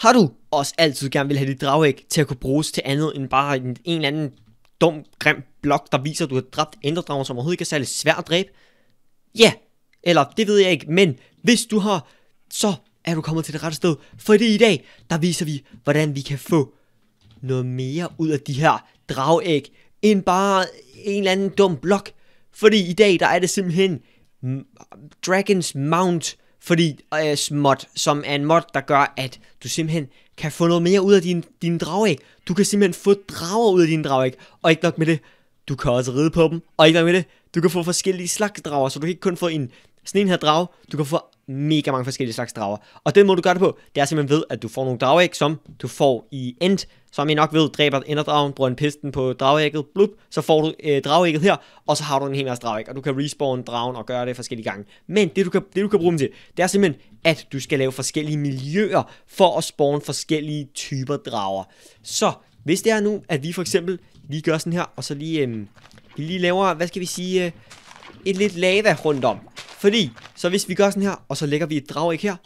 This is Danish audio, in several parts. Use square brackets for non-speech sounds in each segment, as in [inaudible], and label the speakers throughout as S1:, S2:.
S1: har du også altid gerne vil have dit dragæg til at kunne bruges til andet end bare en, en eller anden dum, grim blok, der viser, at du har dræbt ændredrager, som overhovedet ikke er særlig svært at dræbe? Ja, eller det ved jeg ikke, men hvis du har, så er du kommet til det rette sted. For i dag, der viser vi, hvordan vi kan få noget mere ud af de her dragæg, end bare en eller anden dum blok. Fordi i dag, der er det simpelthen Dragons Mount, fordi øh, mod, som er en mod, der gør, at du simpelthen kan få noget mere ud af din, din dragæg. Du kan simpelthen få drager ud af din dragæg. Og ikke nok med det, du kan også ride på dem. Og ikke nok med det, du kan få forskellige slags drager. Så du kan ikke kun få en sådan en her drage. Du kan få mega mange forskellige slags drager. Og den måde du gør det på, det er simpelthen ved, at du får nogle drageæg, som du får i end som I nok ved, dræber enderdragen, bruger en pisten på dragægget, blup, så får du øh, dragægget her, og så har du en hel masse dragæg, og du kan respawn dragen og gøre det forskellige gange. Men det du, kan, det du kan bruge dem til, det er simpelthen, at du skal lave forskellige miljøer for at spawn forskellige typer drager. Så hvis det er nu, at vi for eksempel lige gør sådan her, og så lige, øh, vi lige laver, hvad skal vi sige, øh, et lidt lava rundt om. Fordi, så hvis vi gør sådan her, og så lægger vi et dragæg her,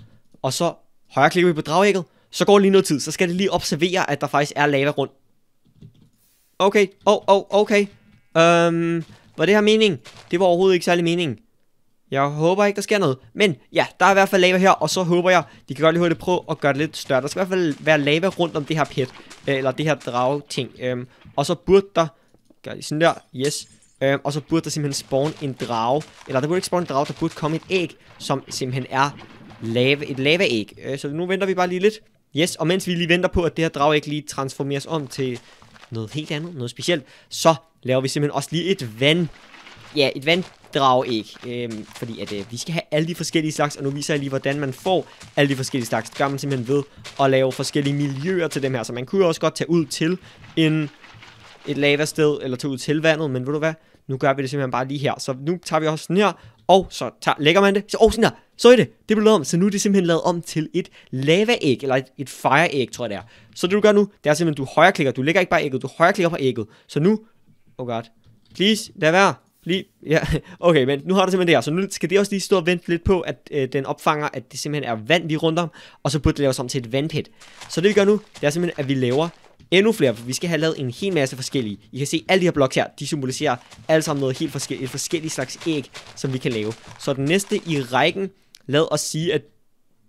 S1: og så højreklikker vi på dragægget, så går lige noget tid, så skal det lige observere, at der faktisk er lava rundt. Okay, oh, oh, okay. Øhm, var det her mening? Det var overhovedet ikke særlig mening. Jeg håber ikke, der sker noget. Men ja, der er i hvert fald lava her, og så håber jeg, de kan godt lige hurtigt prøve at gøre det lidt større. Der skal i hvert fald være lava rundt om det her pet, øh, eller det her drage ting Øhm, og så burde der... Gør sådan der. Yes. Øhm, og så burde der simpelthen spawn en drage. Eller der burde ikke spawn en drage, der burde komme et æg, som simpelthen er lave, et lavaæg. Øh, så nu venter vi bare lige lidt. Yes, og mens vi lige venter på, at det her drag ikke lige transformeres om til noget helt andet, noget specielt, så laver vi simpelthen også lige et vand... Ja, et ikke. Øhm, fordi at øh, vi skal have alle de forskellige slags, og nu viser jeg lige, hvordan man får alle de forskellige slags. Det gør man simpelthen ved at lave forskellige miljøer til dem her. Så man kunne jo også godt tage ud til en, et lavasted, eller tage ud til vandet, men ved du hvad? Nu gør vi det simpelthen bare lige her. Så nu tager vi også ned her, og så tager, lægger man det. Så, oh, sådan her så er det, det blev lavet om, så nu er det simpelthen lavet om til et lavaæg, eller et, et fireæg, tror jeg det er. Så det du gør nu, det er simpelthen, du højreklikker, du lægger ikke bare ægget, du højreklikker på ægget. Så nu, oh god, please, lad være, lige, ja, [laughs] okay, men nu har du simpelthen det her, så nu skal det også lige stå og vente lidt på, at øh, den opfanger, at det simpelthen er vand lige rundt om, og så burde det laves om til et vandpæt. Så det vi gør nu, det er simpelthen, at vi laver endnu flere, for vi skal have lavet en hel masse forskellige. I kan se, alle de her blokke her, de symboliserer alle sammen noget helt forskelligt, et forskelligt slags æg, som vi kan lave. Så den næste i rækken, Lad os sige, at...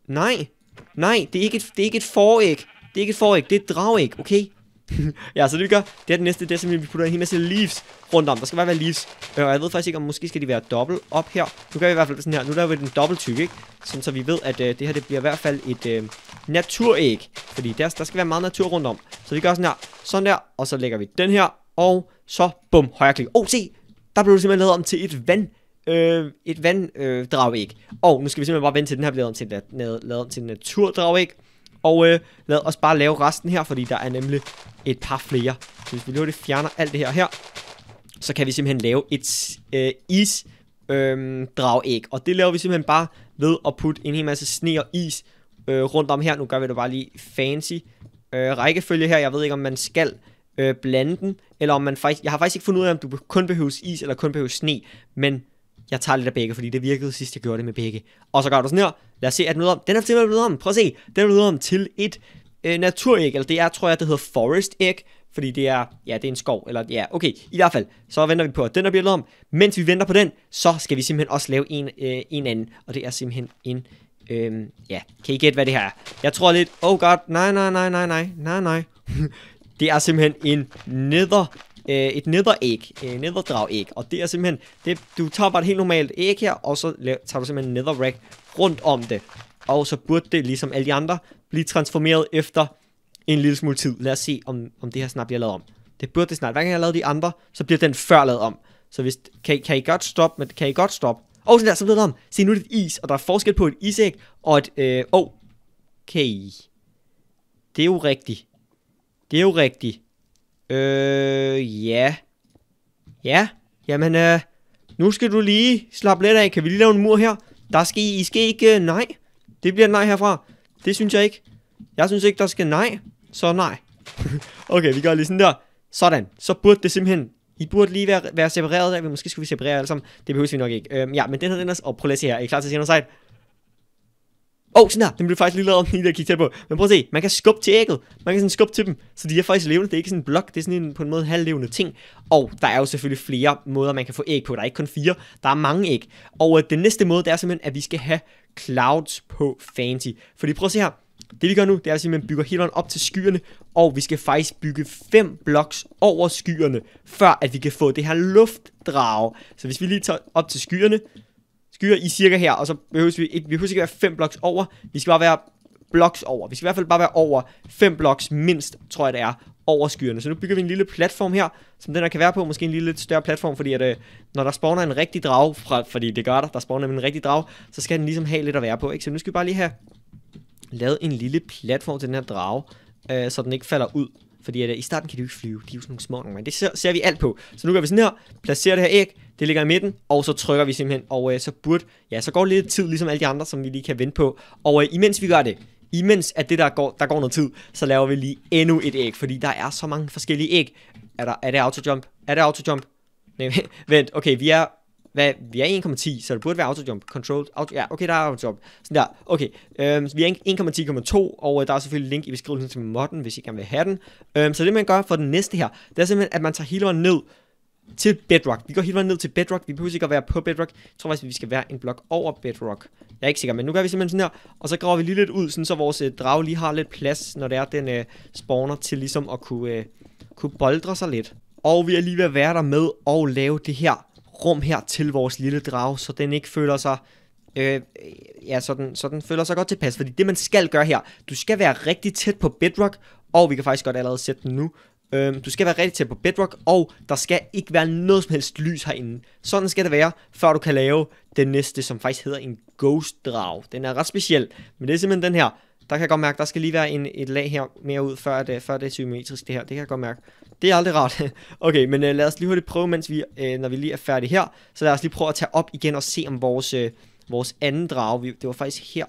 S1: Nej! Nej, det er ikke et, det er ikke et foræg. Det er ikke et foræg, det er et dragæg, okay? [laughs] ja, så det vi gør, det er det næste, det er simpelthen, vi putter en hel masse leaves rundt om. Der skal bare være leaves. Øh, og jeg ved faktisk ikke, om måske skal de være dobbelt op her. Nu gør vi i hvert fald sådan her. Nu laver vi den dobbelt tyk, ikke? Sådan, så vi ved, at øh, det her det bliver i hvert fald et øh, naturæg. Fordi der, der skal være meget natur rundt om. Så vi gør sådan her. Sådan der. Og så lægger vi den her. Og så bum, højreklik. oh, se! Der blev det simpelthen lavet om til et vand øh, et vanddrag Øh, og nu skal vi simpelthen bare vente til den her bliver lavet til, lavet, lavet til en naturdragæg. Og øh, lad os bare lave resten her, fordi der er nemlig et par flere. Så hvis vi det fjerner alt det her her, så kan vi simpelthen lave et øh, is øh, dragæg. Og det laver vi simpelthen bare ved at putte en hel masse sne og is øh, rundt om her. Nu gør vi det bare lige fancy øh, rækkefølge her. Jeg ved ikke, om man skal øh, blande den, eller om man faktisk... Jeg har faktisk ikke fundet ud af, om du kun behøver is eller kun behøver sne, men jeg tager lidt af begge, fordi det virkede sidst, jeg gjorde det med begge. Og så gør du sådan her, lad os se, at den om. Den er simpelthen blevet om, prøv at se, den er blevet om til et øh, naturæg, eller det er, tror jeg, det hedder forest egg. fordi det er, ja, det er en skov, eller ja, okay, i hvert fald, så venter vi på, at den er blevet om. Mens vi venter på den, så skal vi simpelthen også lave en, øh, en anden, og det er simpelthen en, Øh, ja, kan I gætte, hvad det her er? Jeg tror lidt, oh god, nej, nej, nej, nej, nej, nej, nej. [laughs] det er simpelthen en nether øh, et netheræg, øh, æg, og det er simpelthen, det, du tager bare et helt normalt æg her, og så tager du simpelthen netherrack rundt om det, og så burde det, ligesom alle de andre, blive transformeret efter en lille smule tid. Lad os se, om, om det her snart bliver lavet om. Det burde det snart. Hver gang jeg har lavet de andre, så bliver den før lavet om. Så hvis, kan, kan I godt stoppe, men kan I godt stoppe? Og oh, sådan der, så bliver det om. Se, nu er det et is, og der er forskel på et isæg og et, øh, okay. Det er jo rigtigt. Det er jo rigtigt. Øh, ja. Ja, jamen, øh, nu skal du lige slappe lidt af. Kan vi lige lave en mur her? Der skal I, I skal ikke, øh, nej. Det bliver nej herfra. Det synes jeg ikke. Jeg synes ikke, der skal nej. Så nej. [laughs] okay, vi gør lige sådan der. Sådan. Så burde det simpelthen... I burde lige være, være separeret der. Måske skulle vi separere alle sammen. Det behøver vi nok ikke. Øhm, ja, men den her, den er... Og prøv lige her. Er I klar til at se noget sejt? oh, sådan her, den blev faktisk lige lavet om, lige der kigge kiggede på. Men prøv at se, man kan skubbe til ægget, man kan sådan skubbe til dem, så de er faktisk levende, det er ikke sådan en blok, det er sådan en på en måde halvlevende ting. Og der er jo selvfølgelig flere måder, man kan få æg på, der er ikke kun fire, der er mange æg. Og øh, den næste måde, det er simpelthen, at vi skal have clouds på Fancy. Fordi prøv at se her, det vi gør nu, det er at man bygger hele op til skyerne, og vi skal faktisk bygge fem bloks over skyerne, før at vi kan få det her luftdrag. Så hvis vi lige tager op til skyerne, skyer i cirka her, og så behøver vi ikke, vi behøver ikke være fem bloks over, vi skal bare være bloks over. Vi skal i hvert fald bare være over fem bloks mindst, tror jeg det er, over skyerne. Så nu bygger vi en lille platform her, som den her kan være på, måske en lille lidt større platform, fordi at, øh, når der spawner en rigtig drag, fra, fordi det gør der, der spawner en rigtig drag, så skal den ligesom have lidt at være på, ikke? Så nu skal vi bare lige have lavet en lille platform til den her drag, øh, så den ikke falder ud fordi at, øh, i starten kan de jo ikke flyve. De er jo sådan nogle små nogle. Men det ser, ser vi alt på. Så nu gør vi sådan her. Placerer det her æg. Det ligger i midten. Og så trykker vi simpelthen. Og uh, så burde... Ja, så går det lidt tid, ligesom alle de andre, som vi lige kan vente på. Og uh, imens vi gør det, imens at det der går, der går noget tid, så laver vi lige endnu et æg, fordi der er så mange forskellige æg. Er, der, er det autojump? Er det autojump? Nej, [laughs] vent, okay, vi er hvad, vi er 1,10, så det burde være autojump, controlled, auto, ja, okay, der er autojump, sådan der, okay, øhm, så vi er 1,10,2, og øh, der er selvfølgelig link i beskrivelsen til modden, hvis I gerne vil have den, øhm, så det man gør for den næste her, det er simpelthen, at man tager hele vejen ned, til Bedrock. Vi går hele vejen ned til Bedrock. Vi behøver ikke at være på Bedrock. Jeg tror faktisk, at vi skal være en blok over Bedrock. Jeg er ikke sikker, men nu gør vi simpelthen sådan her. Og så graver vi lige lidt ud, sådan så vores øh, drag lige har lidt plads, når det er, den øh, spawner til ligesom at kunne, øh, kunne boldre sig lidt. Og vi er lige ved at være der med og lave det her rum her til vores lille drage, så den ikke føler sig øh, ja, så den, så den føler sig godt tilpas. Fordi det, man skal gøre her, du skal være rigtig tæt på bedrock, og vi kan faktisk godt allerede sætte den nu. Øh, du skal være rigtig tæt på bedrock, og der skal ikke være noget som helst lys herinde. Sådan skal det være, før du kan lave den næste, som faktisk hedder en ghost drag. Den er ret speciel, men det er simpelthen den her. Der kan jeg godt mærke, der skal lige være en, et lag her mere ud, før, at, før det er symmetrisk det her. Det kan jeg godt mærke. Det er aldrig rart. [laughs] okay, men øh, lad os lige hurtigt prøve, mens vi, øh, når vi lige er færdige her. Så lad os lige prøve at tage op igen og se om vores, øh, vores anden drage. Vi, det var faktisk her,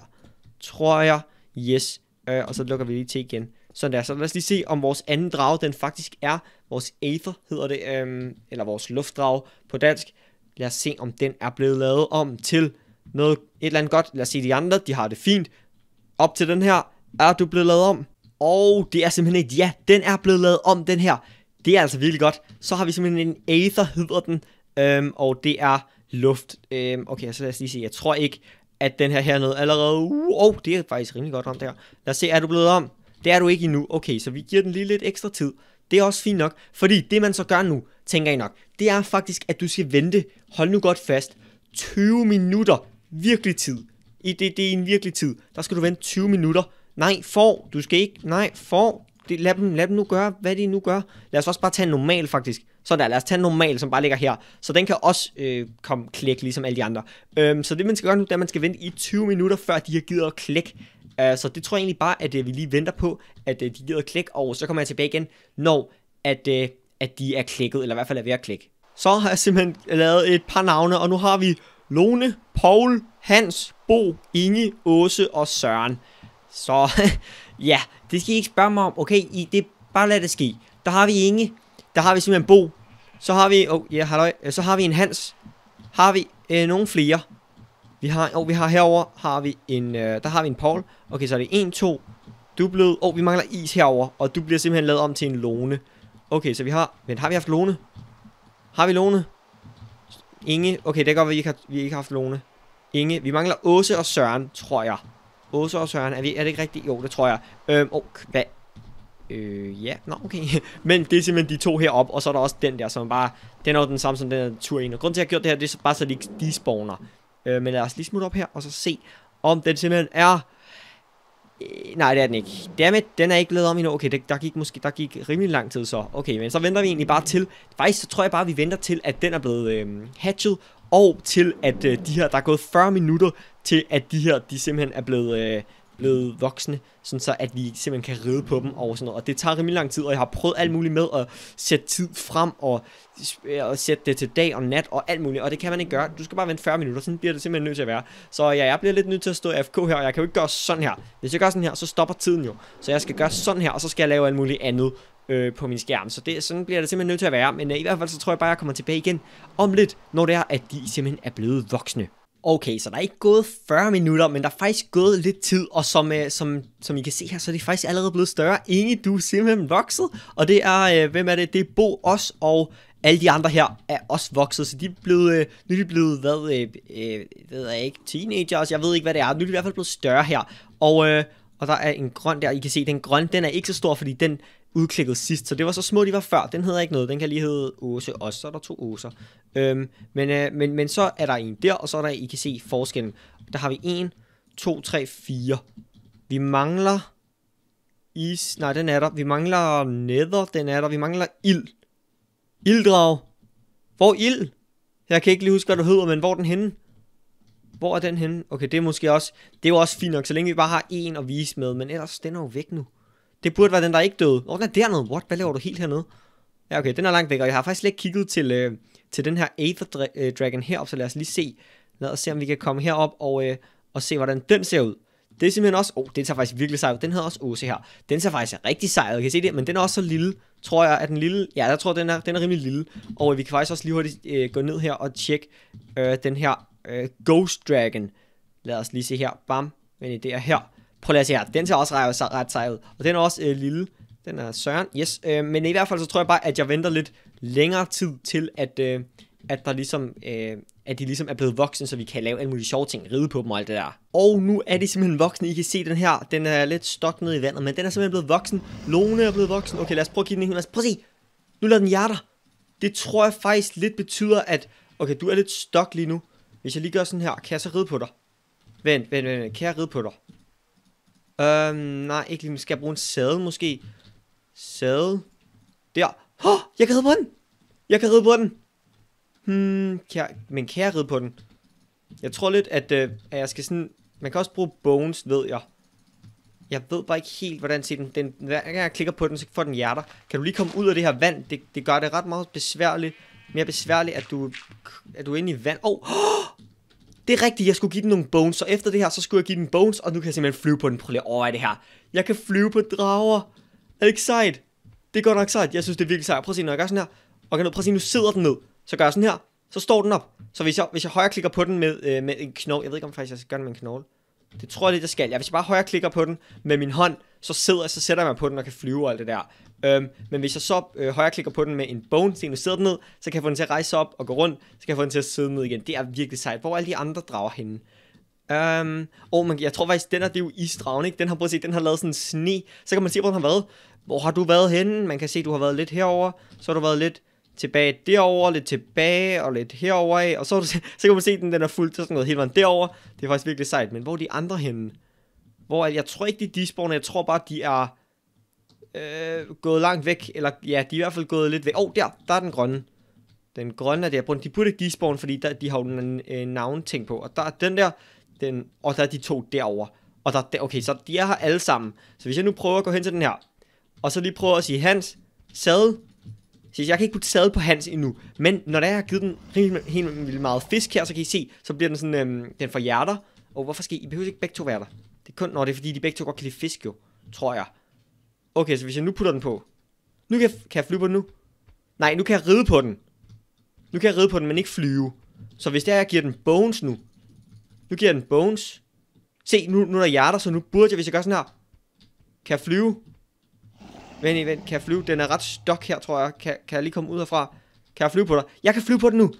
S1: tror jeg. Yes. Øh, og så lukker vi lige til igen. Sådan der. Så lad os lige se, om vores anden drage, den faktisk er vores Aether, hedder det. Øh, eller vores luftdrage på dansk. Lad os se, om den er blevet lavet om til noget, et eller andet godt. Lad os se de andre, de har det fint op til den her, er du blevet lavet om? Og det er simpelthen et ja, den er blevet lavet om, den her. Det er altså virkelig godt. Så har vi simpelthen en Aether, hedder den, øhm, og det er luft. Øhm, okay, så lad os lige se, jeg tror ikke, at den her hernede allerede... Uh, oh, det er faktisk rimelig godt om der. Lad os se, er du blevet om? Det er du ikke endnu. Okay, så vi giver den lige lidt ekstra tid. Det er også fint nok, fordi det man så gør nu, tænker jeg nok, det er faktisk, at du skal vente, hold nu godt fast, 20 minutter virkelig tid i det, det er en virkelig tid. Der skal du vente 20 minutter. Nej, får. Du skal ikke. Nej, for. Det, lad, dem, lad dem nu gøre, hvad de nu gør. Lad os også bare tage normal, faktisk. Så der, lad os tage normal, som bare ligger her. Så den kan også øh, komme klik, ligesom alle de andre. Øhm, så det, man skal gøre nu, det er, at man skal vente i 20 minutter, før de har givet at klik. Øh, så det tror jeg egentlig bare, at øh, vi lige venter på, at øh, de giver at klik, og så kommer jeg tilbage igen, når at, øh, at de er klikket, eller i hvert fald er ved at klikke. Så har jeg simpelthen lavet et par navne, og nu har vi Lone, Paul, Hans, Bo, Inge, Åse og Søren. Så [laughs] ja, det skal I ikke spørge mig om. Okay, I, det, bare lad det ske. Der har vi Inge. Der har vi simpelthen Bo. Så har vi, oh, ja, halløj. Øh, så har vi en Hans. Har vi øh, nogle flere? Vi har, oh, vi har herover har vi en, øh, der har vi en Paul. Okay, så er det 1, 2. Du blev, oh, vi mangler is herover, og du bliver simpelthen lavet om til en lone. Okay, så vi har, men har vi haft lone? Har vi lone? Inge. Okay, det er godt, at vi ikke har, vi ikke har haft Lone. Inge. Vi mangler Åse og Søren, tror jeg. Åse og Søren. Er, vi, er det ikke rigtigt? Jo, det tror jeg. Øhm, oh, hvad? Øh, ja. Nå, okay. [laughs] Men det er simpelthen de to heroppe, og så er der også den der, som bare... Den er jo den samme som den der tur ind. Og grunden til, at jeg har gjort det her, det er så bare, så de ikke despawner. Øh, men lad os lige smutte op her, og så se, om den simpelthen er Øh, nej, det er den ikke. Dammit, den er ikke lavet om endnu. Okay, det, der gik måske der gik rimelig lang tid så. Okay, men så venter vi egentlig bare til... Faktisk så tror jeg bare, vi venter til, at den er blevet øh, hatchet. Og til, at øh, de her... Der er gået 40 minutter til, at de her, de simpelthen er blevet... Øh, blevet voksne, sådan så at vi simpelthen kan ride på dem og sådan noget. Og det tager rimelig lang tid, og jeg har prøvet alt muligt med at sætte tid frem og, øh, og sætte det til dag og nat og alt muligt, og det kan man ikke gøre. Du skal bare vente 40 minutter, sådan bliver det simpelthen nødt til at være. Så ja, jeg bliver lidt nødt til at stå AFK her, og jeg kan jo ikke gøre sådan her. Hvis jeg gør sådan her, så stopper tiden jo. Så jeg skal gøre sådan her, og så skal jeg lave alt muligt andet øh, på min skærm. Så det, sådan bliver det simpelthen nødt til at være. Men øh, i hvert fald så tror jeg bare, at jeg kommer tilbage igen om lidt, når det er, at de simpelthen er blevet voksne. Okay, så der er ikke gået 40 minutter, men der er faktisk gået lidt tid, og som, øh, som, som I kan se her, så er det faktisk allerede blevet større. Inge, du er simpelthen vokset, og det er, øh, hvem er det? Det er Bo, os og alle de andre her er også vokset, så de er blevet, øh, nu er de blevet, hvad, øh, øh, ved jeg ikke, teenagers, jeg ved ikke, hvad det er. Nu er de i hvert fald blevet større her, og, øh, og der er en grøn der, I kan se, den grøn, den er ikke så stor, fordi den udklikket sidst, så det var så små, de var før. Den hedder ikke noget, den kan lige hedde Åse også, så er der to Åser. Øhm, men, øh, men, men så er der en der, og så er der, I kan se forskellen. Der har vi en, 2, 3, 4. Vi mangler is, nej den er der. Vi mangler nether, den er der. Vi mangler ild. Ilddrag. Hvor ild? Jeg kan ikke lige huske, hvad du hedder, men hvor er den henne? Hvor er den henne? Okay, det er måske også, det er jo også fint nok, så længe vi bare har en at vise med, men ellers, den er jo væk nu. Det burde være den, der ikke døde. Åh, oh, den er dernede. What? Hvad laver du helt hernede? Ja, okay, den er langt væk, og jeg har faktisk slet ikke kigget til, øh, til den her Aether øh, Dragon heroppe, så lad os lige se. Lad os se, om vi kan komme herop og, øh, og se, hvordan den ser ud. Det er simpelthen også, åh, oh, den ser faktisk virkelig sej ud. Den hedder også OC her. Den ser faktisk rigtig sej ud, kan I se det? Men den er også så lille, tror jeg, at den lille, ja, jeg tror, den er, den er rimelig lille. Og øh, vi kan faktisk også lige hurtigt øh, gå ned her og tjekke øh, den her øh, Ghost Dragon. Lad os lige se her, bam, men det er her. Prøv lige at se her. Den ser også ret, ret sej ud. Og den er også øh, lille. Den er søren. Yes. Øh, men i hvert fald så tror jeg bare, at jeg venter lidt længere tid til, at, øh, at der ligesom... Øh, at de ligesom er blevet voksne, så vi kan lave alle mulige sjove ting, ride på dem og alt det der. Og nu er de simpelthen voksne. I kan se den her, den er lidt stok nede i vandet, men den er simpelthen blevet voksen. Lone er blevet voksen. Okay, lad os prøve at give den en, lad os prøve at se. Nu lader den hjerter. Det tror jeg faktisk lidt betyder, at okay, du er lidt stok lige nu. Hvis jeg lige gør sådan her, kan jeg så ride på dig? Vent, vent, vent, vent. kan jeg ride på dig? Øhm, nej, ikke lige. Skal jeg bruge en sadel måske? Sadel. Der. Oh, jeg kan ride på den. Jeg kan ride på den. Hmm, kan jeg, men kan jeg ride på den? Jeg tror lidt, at, øh, at jeg skal sådan... Man kan også bruge bones, ved jeg. Jeg ved bare ikke helt, hvordan se den, den... Hver gang jeg klikker på den, så får den hjerter. Kan du lige komme ud af det her vand? Det, det gør det ret meget besværligt. Mere besværligt, at du, at du er inde i vand. Åh! Oh, oh, det er rigtigt, jeg skulle give den nogle bones, så efter det her, så skulle jeg give den bones, og nu kan jeg simpelthen flyve på den. Prøv lige over overveje det her. Jeg kan flyve på drager. Er det ikke sejt? Det går nok sejt. Jeg synes, det er virkelig sejt. Prøv at se, når jeg gør sådan her. Okay, nu, prøv at se, nu sidder den ned. Så gør jeg sådan her. Så står den op. Så hvis jeg, hvis jeg højreklikker på den med, øh, med en knogle, jeg ved ikke om faktisk jeg skal gøre den med en knogle. Det tror jeg lidt, jeg skal. Ja, hvis jeg bare højreklikker på den med min hånd, så, sidder, så sætter man på den og kan flyve og alt det der. Øhm, men hvis jeg så øh, højreklikker på den med en bone, så sidder den ned, så kan jeg få den til at rejse op og gå rundt, så kan jeg få den til at sidde ned igen. Det er virkelig sejt. Hvor er alle de andre drager henne? Øhm, og man, jeg tror faktisk, den her, det er jo isdragen, ikke? Den har, prøv at se, den har lavet sådan en sne. Så kan man se, hvor den har været. Hvor har du været henne? Man kan se, du har været lidt herover, så har du været lidt tilbage derover, lidt tilbage og lidt herover af, og så, så kan man se, at den, den er fuldt sådan noget helt vejen derover. Det er faktisk virkelig sejt, men hvor er de andre henne? hvor jeg tror ikke, de er despawnet, jeg tror bare, de er øh, gået langt væk, eller ja, de er i hvert fald gået lidt væk. Åh, oh, der, der er den grønne. Den grønne er der, de burde ikke despawn, fordi der, de har jo øh, en øh, navn-ting på, og der er den der, den, og der er de to derovre. Og der, der, okay, så de er her alle sammen. Så hvis jeg nu prøver at gå hen til den her, og så lige prøver at sige, Hans, sad, så jeg kan ikke putte sad på Hans endnu, men når der er, jeg har givet den helt, helt vildt meget fisk her, så kan I se, så bliver den sådan, øh, den får hjerter, og hvorfor skal I, I behøver ikke begge to være der. Det er kun, når det er fordi, de begge to godt kan lide fisk jo, tror jeg. Okay, så hvis jeg nu putter den på. Nu kan jeg, kan jeg flyve på den nu. Nej, nu kan jeg ride på den. Nu kan jeg ride på den, men ikke flyve. Så hvis det er, jeg giver den bones nu. Nu giver jeg den bones. Se, nu, nu er der hjerter, så nu burde jeg, hvis jeg gør sådan her. Kan jeg flyve? Vent, vent, kan jeg flyve? Den er ret stok her, tror jeg. Kan, kan jeg lige komme ud herfra? Kan jeg flyve på dig? Jeg kan flyve på den nu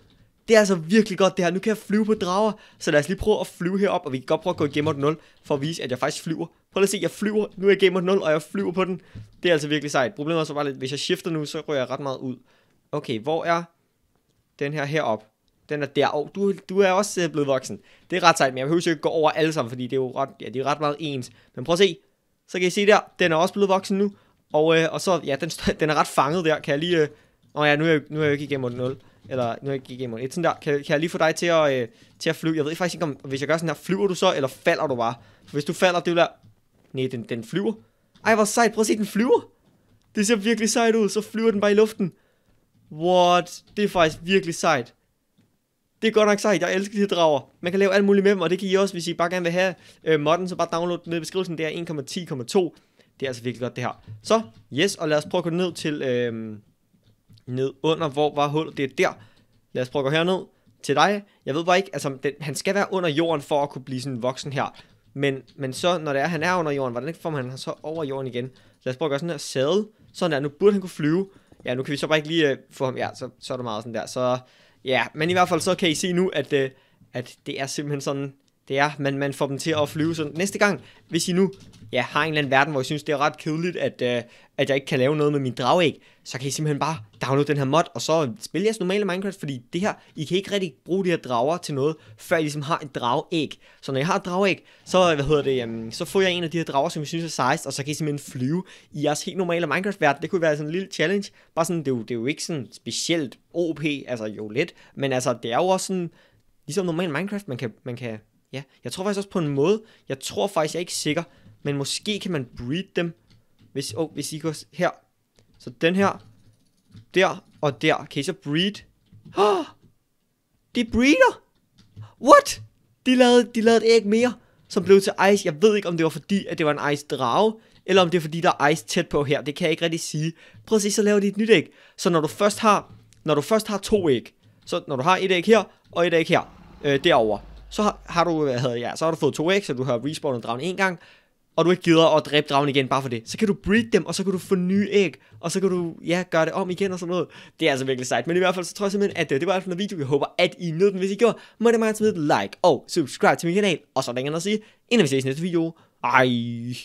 S1: det er altså virkelig godt det her, nu kan jeg flyve på drager, så lad os lige prøve at flyve herop, og vi kan godt prøve at gå i Game 0, for at vise, at jeg faktisk flyver. Prøv lige at se, jeg flyver, nu er jeg Game 0, og jeg flyver på den. Det er altså virkelig sejt. Problemet er så bare lidt, hvis jeg shifter nu, så rører jeg ret meget ud. Okay, hvor er den her herop? Den er der. Og oh, du, du er også øh, blevet voksen. Det er ret sejt, men jeg behøver ikke gå over alle sammen, fordi det er jo ret, ja, det er ret meget ens. Men prøv at se, så kan I se der, den er også blevet voksen nu. Og, øh, og så, ja, den, den er ret fanget der, kan jeg lige... Øh, Nå oh ja, nu er jeg, nu er jeg ikke igennem 0. Eller nu er jeg ikke gamer. Et sådan der, kan, kan jeg lige få dig til at, øh, til at flyve? Jeg ved faktisk ikke, om hvis jeg gør sådan her, flyver du så, eller falder du bare? For hvis du falder, det vil være... Nej, den, den flyver. Ej, hvor sejt. Prøv at se, den flyver. Det ser virkelig sejt ud. Så flyver den bare i luften. What? Det er faktisk virkelig sejt. Det er godt nok sejt. Jeg elsker de her drager. Man kan lave alt muligt med dem, og det kan I også, hvis I bare gerne vil have øh, modden, så bare download den ned i beskrivelsen. Det er 1,10,2. Det er altså virkelig godt, det her. Så, yes, og lad os prøve at gå ned til... Øh, ned under, hvor var hullet, det er der. Lad os prøve at gå herned til dig. Jeg ved bare ikke, altså den, han skal være under jorden for at kunne blive sådan voksen her. Men, men så, når det er, han er under jorden, hvordan får man han så over jorden igen? Lad os prøve at gøre sådan her sadel. Sådan der, nu burde han kunne flyve. Ja, nu kan vi så bare ikke lige øh, få ham. Ja, så, så er der meget sådan der. Så ja, men i hvert fald så kan I se nu, at, øh, at det er simpelthen sådan det er, man, man får dem til at flyve. sådan. næste gang, hvis I nu ja, har en eller anden verden, hvor I synes, det er ret kedeligt, at, øh, at jeg ikke kan lave noget med min dragæg, så kan I simpelthen bare downloade den her mod, og så spille jeres normale Minecraft, fordi det her, I kan ikke rigtig bruge de her drager til noget, før I ligesom har et dragæg. Så når I har et dragæg, så, hvad hedder det, um, så får jeg en af de her drager, som I synes er sejst, og så kan I simpelthen flyve i jeres helt normale Minecraft-verden. Det kunne være sådan en lille challenge. Bare sådan, det er jo, det er jo ikke sådan specielt OP, altså jo lidt, men altså, det er jo også sådan, ligesom normal Minecraft, man kan, man kan Ja, jeg tror faktisk også på en måde, jeg tror faktisk, jeg er ikke sikker, men måske kan man breed dem, hvis, oh, hvis I går her. Så den her, der og der, kan I så breed? Oh, de breeder! What? De lavede, de lavede et æg mere, som blev til ice. Jeg ved ikke, om det var fordi, at det var en ice drage, eller om det er fordi, der er ice tæt på her. Det kan jeg ikke rigtig sige. Prøv at se, så laver de et nyt æg. Så når du først har, når du først har to æg, så når du har et æg her og et æg her, øh, derover, så har, du, hvad hedder, ja, så har du fået to x, og du har respawnet dragen en gang, og du ikke gider at dræbe dragen igen bare for det, så kan du breed dem, og så kan du få nye æg, og så kan du, ja, gøre det om igen og sådan noget. Det er altså virkelig sejt, men i hvert fald så tror jeg simpelthen, at det, øh, det var alt for en video, jeg håber, at I nød den. Hvis I gjorde, må det meget smide et like og subscribe til min kanal, og så længere at sige, inden vi ses i næste video. Ej.